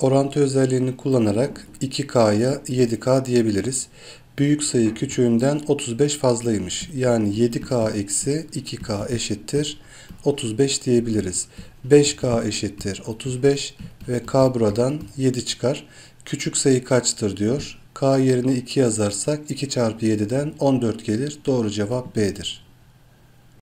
Orantı özelliğini kullanarak 2K'ya 7K diyebiliriz. Büyük sayı küçüğünden 35 fazlaymış. Yani 7K eksi 2K eşittir 35 diyebiliriz. 5K eşittir 35 ve K buradan 7 çıkar. Küçük sayı kaçtır diyor. K yerine 2 yazarsak 2 çarpı 7'den 14 gelir. Doğru cevap B'dir.